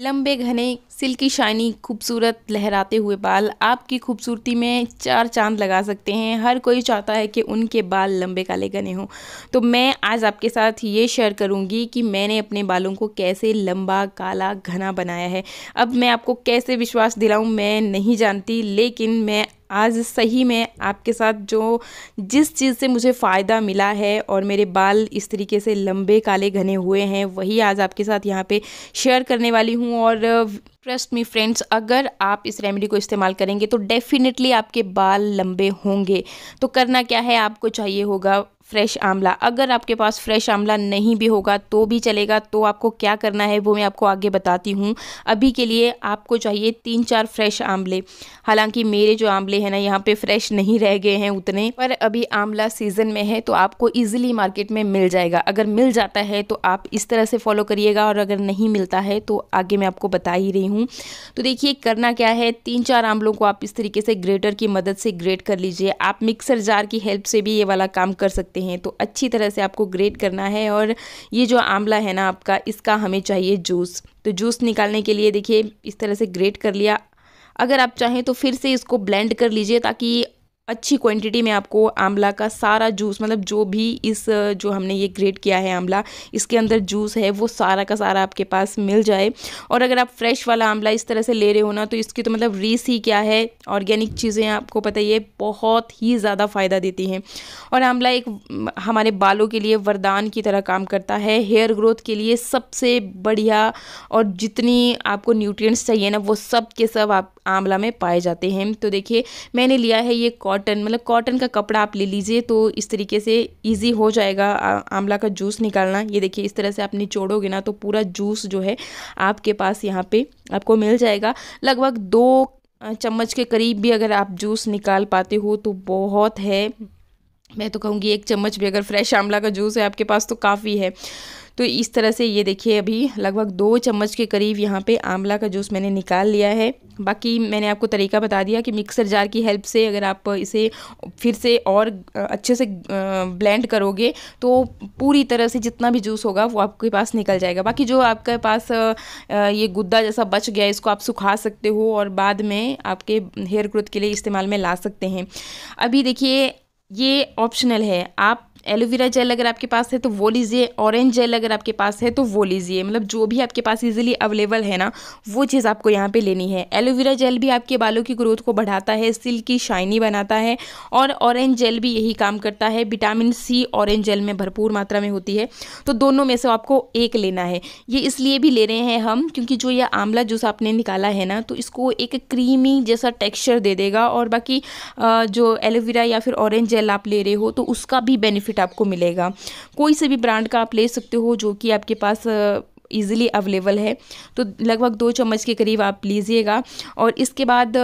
लंबे घने silkie shiny खूबसूरत लहराते हुए बाल आपकी खूबसूरती में चार चांद लगा सकते हैं हर कोई चाहता है कि उनके बाल लंबे काले घने हों तो मैं आज आपके साथ ये शेयर करूंगी कि मैंने अपने बालों को कैसे लंबा काला घना बनाया है अब मैं आपको कैसे विश्वास दिलाऊं मैं नहीं जानती लेकिन मैं आज सही में आपके साथ जो जिस चीज़ से मुझे फ़ायदा मिला है और मेरे बाल इस तरीके से लंबे काले घने हुए हैं वही आज आपके साथ यहाँ पे शेयर करने वाली हूँ और ट्रस्ट मी फ्रेंड्स अगर आप इस रेमेडी को इस्तेमाल करेंगे तो डेफिनेटली आपके बाल लंबे होंगे तो करना क्या है आपको चाहिए होगा फ्रेश आंवला अगर आपके पास फ्रेश आंवला नहीं भी होगा तो भी चलेगा तो आपको क्या करना है वो मैं आपको आगे बताती हूँ अभी के लिए आपको चाहिए तीन चार फ्रेश आंवले हालांकि मेरे जो आंवले हैं ना यहाँ पे फ्रेश नहीं रह गए हैं उतने पर अभी आंवला सीजन में है तो आपको ईजिली मार्केट में मिल जाएगा अगर मिल जाता है तो आप इस तरह से फॉलो करिएगा और अगर नहीं मिलता है तो आगे मैं आपको बता ही रही हूँ हूँ तो देखिए करना क्या है तीन चार आंवलों को आप इस तरीके से ग्रेटर की मदद से ग्रेट कर लीजिए आप मिक्सर जार की हेल्प से भी ये वाला काम कर सकते हैं तो अच्छी तरह से आपको ग्रेट करना है और ये जो आंवला है ना आपका इसका हमें चाहिए जूस तो जूस निकालने के लिए देखिए इस तरह से ग्रेट कर लिया अगर आप चाहें तो फिर से इसको ब्लेंड कर लीजिए ताकि अच्छी क्वांटिटी में आपको आंवला का सारा जूस मतलब जो भी इस जो हमने ये ग्रेड किया है आंवला इसके अंदर जूस है वो सारा का सारा आपके पास मिल जाए और अगर आप फ्रेश वाला आंवला इस तरह से ले रहे हो ना तो इसकी तो मतलब रीस ही क्या है ऑर्गेनिक चीज़ें आपको पता ही है बहुत ही ज़्यादा फ़ायदा देती हैं और आंवला एक हमारे बालों के लिए वरदान की तरह काम करता है हेयर ग्रोथ के लिए सबसे बढ़िया और जितनी आपको न्यूट्रिय चाहिए ना वो सब के सब आप आंवला में पाए जाते हैं तो देखिए मैंने लिया है ये कॉटन मतलब कॉटन का कपड़ा आप ले लीजिए तो इस तरीके से ईजी हो जाएगा आंवला का जूस निकालना ये देखिए इस तरह से आप निचोड़ोगे ना तो पूरा जूस जो है आपके पास यहाँ पे आपको मिल जाएगा लगभग दो चम्मच के करीब भी अगर आप जूस निकाल पाते हो तो बहुत है मैं तो कहूँगी एक चम्मच भी अगर फ्रेश आंवला का जूस है आपके पास तो काफ़ी है तो इस तरह से ये देखिए अभी लगभग दो चम्मच के करीब यहाँ पे आंवला का जूस मैंने निकाल लिया है बाकी मैंने आपको तरीका बता दिया कि मिक्सर जार की हेल्प से अगर आप इसे फिर से और अच्छे से ब्लेंड करोगे तो पूरी तरह से जितना भी जूस होगा वो आपके पास निकल जाएगा बाकी जो आपके पास ये गुद्दा जैसा बच गया इसको आप सुखा सकते हो और बाद में आपके हेयर ग्रोथ के लिए इस्तेमाल में ला सकते हैं अभी देखिए ये ऑप्शनल है आप एलोवेरा जेल अगर आपके पास है तो वो लीजिए ऑरेंज जेल अगर आपके पास है तो वो लीजिए मतलब जो भी आपके पास इजीली अवेलेबल है ना वो चीज़ आपको यहाँ पे लेनी है एलोवेरा जेल भी आपके बालों की ग्रोथ को बढ़ाता है सिल्की शाइनी बनाता है और ऑरेंज जेल भी यही काम करता है विटामिन सी ऑरेंज जेल में भरपूर मात्रा में होती है तो दोनों में से आपको एक लेना है ये इसलिए भी ले रहे हैं हम क्योंकि जो ये आंवला जूस आपने निकाला है ना तो इसको एक क्रीमी जैसा टेक्स्चर दे देगा और बाकी जो एलोवेरा या फिर ऑरेंज जेल आप ले रहे हो तो उसका भी बेनिफिट बेनिफिट आपको मिलेगा कोई से भी ब्रांड का आप ले सकते हो जो कि आपके पास ईज़िली अवेलेबल है तो लगभग दो चम्मच के करीब आप लीजिएगा और इसके बाद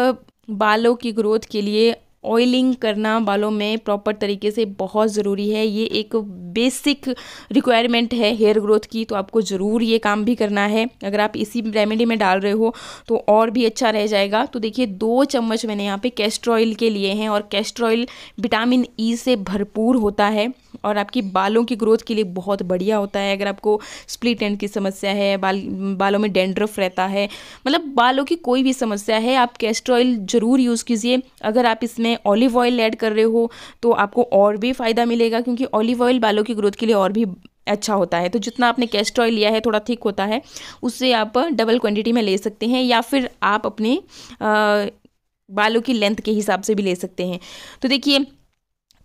बालों की ग्रोथ के लिए ऑयलिंग करना बालों में प्रॉपर तरीके से बहुत ज़रूरी है ये एक बेसिक रिक्वायरमेंट है हेयर ग्रोथ की तो आपको ज़रूर ये काम भी करना है अगर आप इसी रेमेडी में डाल रहे हो तो और भी अच्छा रह जाएगा तो देखिए दो चम्मच मैंने यहाँ पे कैस्टर ऑयल के लिए हैं और कैस्टर ऑयल विटामिन ई से भरपूर होता है और आपकी बालों की ग्रोथ के लिए बहुत बढ़िया होता है अगर आपको स्प्लिट एंड की समस्या है बाल बालों में डेंड्रफ रहता है मतलब बालों की कोई भी समस्या है आप कैस्टर ऑयल ज़रूर यूज़ कीजिए अगर आप इसमें में ऑलिव ऑयल ऐड कर रहे हो तो आपको और भी फ़ायदा मिलेगा क्योंकि ऑलिव ऑयल बालों की ग्रोथ के लिए और भी अच्छा होता है तो जितना आपने कैस्टर ऑयल लिया है थोड़ा थिक होता है उससे आप डबल क्वांटिटी में ले सकते हैं या फिर आप अपने बालों की लेंथ के हिसाब से भी ले सकते हैं तो देखिए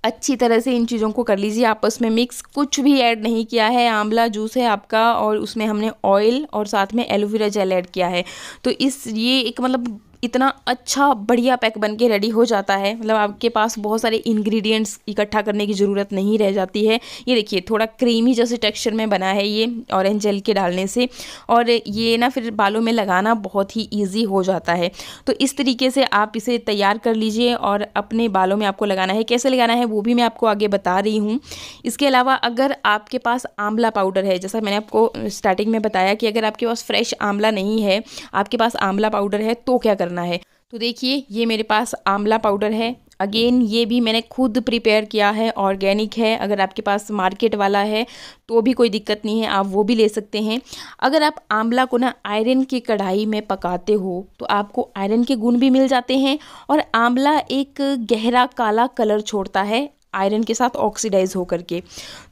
अच्छी तरह से इन चीज़ों को कर लीजिए आपस में मिक्स कुछ भी ऐड नहीं किया है आंवला जूस है आपका और उसमें हमने ऑयल और साथ में एलोवेरा जेल ऐड किया है तो इस ये एक मतलब इतना अच्छा बढ़िया पैक बन के रेडी हो जाता है मतलब आपके पास बहुत सारे इंग्रेडिएंट्स इकट्ठा करने की ज़रूरत नहीं रह जाती है ये देखिए थोड़ा क्रीमी जैसे टेक्सचर में बना है ये ऑरेंज जेल के डालने से और ये ना फिर बालों में लगाना बहुत ही ईजी हो जाता है तो इस तरीके से आप इसे तैयार कर लीजिए और अपने बालों में आपको लगाना है कैसे लगाना है वो भी मैं आपको आगे बता रही हूँ इसके अलावा अगर आपके पास आंवला पाउडर है जैसा मैंने आपको स्टार्टिंग में बताया कि अगर आपके पास फ्रेश आंवला नहीं है आपके पास आंवला पाउडर है तो क्या करना करना है तो देखिए ये मेरे पास आंवला पाउडर है अगेन ये भी मैंने खुद प्रिपेयर किया है ऑर्गेनिक है अगर आपके पास मार्केट वाला है तो भी कोई दिक्कत नहीं है आप वो भी ले सकते हैं अगर आप आंवला को ना आयरन की कढ़ाई में पकाते हो तो आपको आयरन के गुण भी मिल जाते हैं और आंवला एक गहरा काला कलर छोड़ता है आयरन के साथ ऑक्सीडाइज होकर के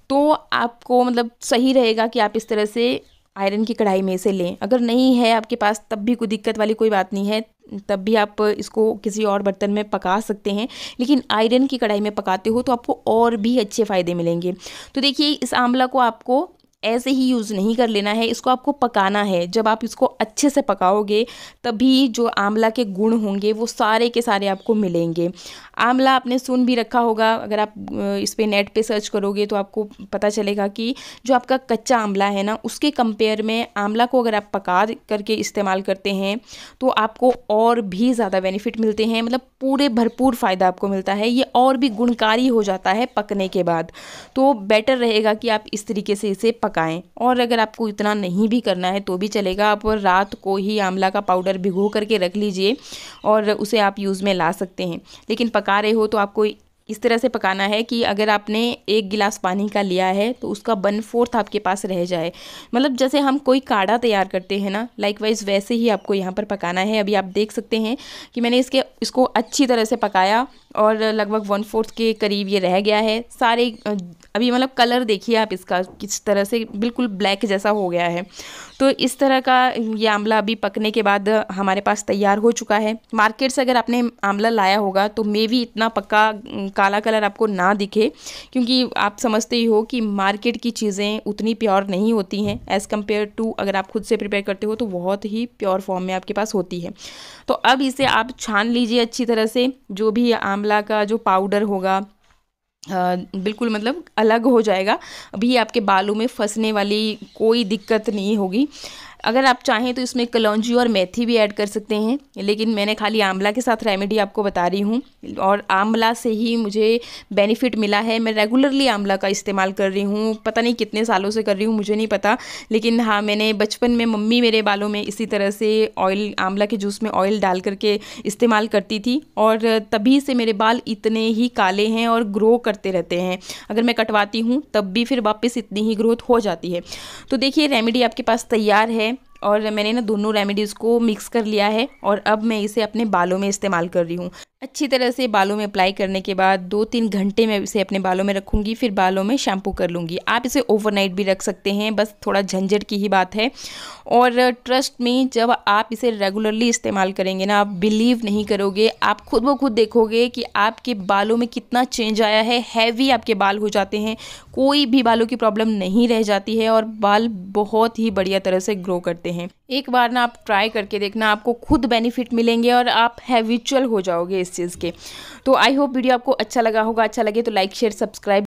तो आपको मतलब सही रहेगा कि आप इस तरह से आयरन की कढ़ाई में से लें अगर नहीं है आपके पास तब भी कोई दिक्कत वाली कोई बात नहीं है तब भी आप इसको किसी और बर्तन में पका सकते हैं लेकिन आयरन की कढ़ाई में पकाते हो तो आपको और भी अच्छे फ़ायदे मिलेंगे तो देखिए इस आंवला को आपको ऐसे ही यूज़ नहीं कर लेना है इसको आपको पकाना है जब आप इसको अच्छे से पकाओगे तभी जो आंवला के गुण होंगे वो सारे के सारे आपको मिलेंगे आंवला आपने सुन भी रखा होगा अगर आप इस पर नेट पे सर्च करोगे तो आपको पता चलेगा कि जो आपका कच्चा आंवला है ना उसके कंपेयर में आंवला को अगर आप पका करके इस्तेमाल करते हैं तो आपको और भी ज़्यादा बेनिफिट मिलते हैं मतलब पूरे भरपूर फ़ायदा आपको मिलता है ये और भी गुणकारी हो जाता है पकने के बाद तो बेटर रहेगा कि आप इस तरीके से इसे पक पकाएं और अगर आपको इतना नहीं भी करना है तो भी चलेगा आप रात को ही आंवला का पाउडर भिगो करके रख लीजिए और उसे आप यूज़ में ला सकते हैं लेकिन पका रहे हो तो आपको इस तरह से पकाना है कि अगर आपने एक गिलास पानी का लिया है तो उसका वन फोर्थ आपके पास रह जाए मतलब जैसे हम कोई काढ़ा तैयार करते हैं ना लाइक वाइज वैसे ही आपको यहाँ पर पकाना है अभी आप देख सकते हैं कि मैंने इसके इसको अच्छी तरह से पकाया और लगभग वन फोर्थ के करीब ये रह गया है सारे अभी मतलब कलर देखिए आप इसका किस तरह से बिल्कुल ब्लैक जैसा हो गया है तो इस तरह का ये आंवला अभी पकने के बाद हमारे पास तैयार हो चुका है मार्केट से अगर आपने आंवला लाया होगा तो मे भी इतना पक्का काला कलर आपको ना दिखे क्योंकि आप समझते ही हो कि मार्केट की चीज़ें उतनी प्योर नहीं होती हैं एज़ कम्पेयर टू अगर आप खुद से प्रिपेयर करते हो तो बहुत ही प्योर फॉर्म में आपके पास होती है तो अब इसे आप छान लीजिए अच्छी तरह से जो भी आंवला का जो पाउडर होगा आ, बिल्कुल मतलब अलग हो जाएगा अभी आपके बालों में फंसने वाली कोई दिक्कत नहीं होगी अगर आप चाहें तो इसमें कलौजी और मेथी भी ऐड कर सकते हैं लेकिन मैंने खाली आंवला के साथ रेमेडी आपको बता रही हूँ और आंवला से ही मुझे बेनिफिट मिला है मैं रेगुलरली आंवला का इस्तेमाल कर रही हूँ पता नहीं कितने सालों से कर रही हूँ मुझे नहीं पता लेकिन हाँ मैंने बचपन में मम्मी मेरे बालों में इसी तरह से ऑयल आंवला के जूस में ऑयल डाल करके इस्तेमाल करती थी और तभी से मेरे बाल इतने ही काले हैं और ग्रो करते रहते हैं अगर मैं कटवाती हूँ तब भी फिर वापस इतनी ही ग्रोथ हो जाती है तो देखिए रेमेडी आपके पास तैयार है और मैंने ना दोनों रेमेडीज़ को मिक्स कर लिया है और अब मैं इसे अपने बालों में इस्तेमाल कर रही हूँ अच्छी तरह से बालों में अप्लाई करने के बाद दो तीन घंटे में इसे अपने बालों में रखूँगी फिर बालों में शैम्पू कर लूँगी आप इसे ओवरनाइट भी रख सकते हैं बस थोड़ा झंझट की ही बात है और ट्रस्ट में जब आप इसे रेगुलरली इस्तेमाल करेंगे ना आप बिलीव नहीं करोगे आप खुद ब खुद देखोगे कि आपके बालों में कितना चेंज आया है हैवी आपके बाल हो जाते हैं कोई भी बालों की प्रॉब्लम नहीं रह जाती है और बाल बहुत ही बढ़िया तरह से ग्रो करते हैं एक बार ना आप ट्राई करके देखना आपको खुद बेनिफिट मिलेंगे और आप हैविचुअल हो जाओगे इस के तो आई होप वीडियो आपको अच्छा लगा होगा अच्छा लगे तो लाइक शेयर सब्सक्राइब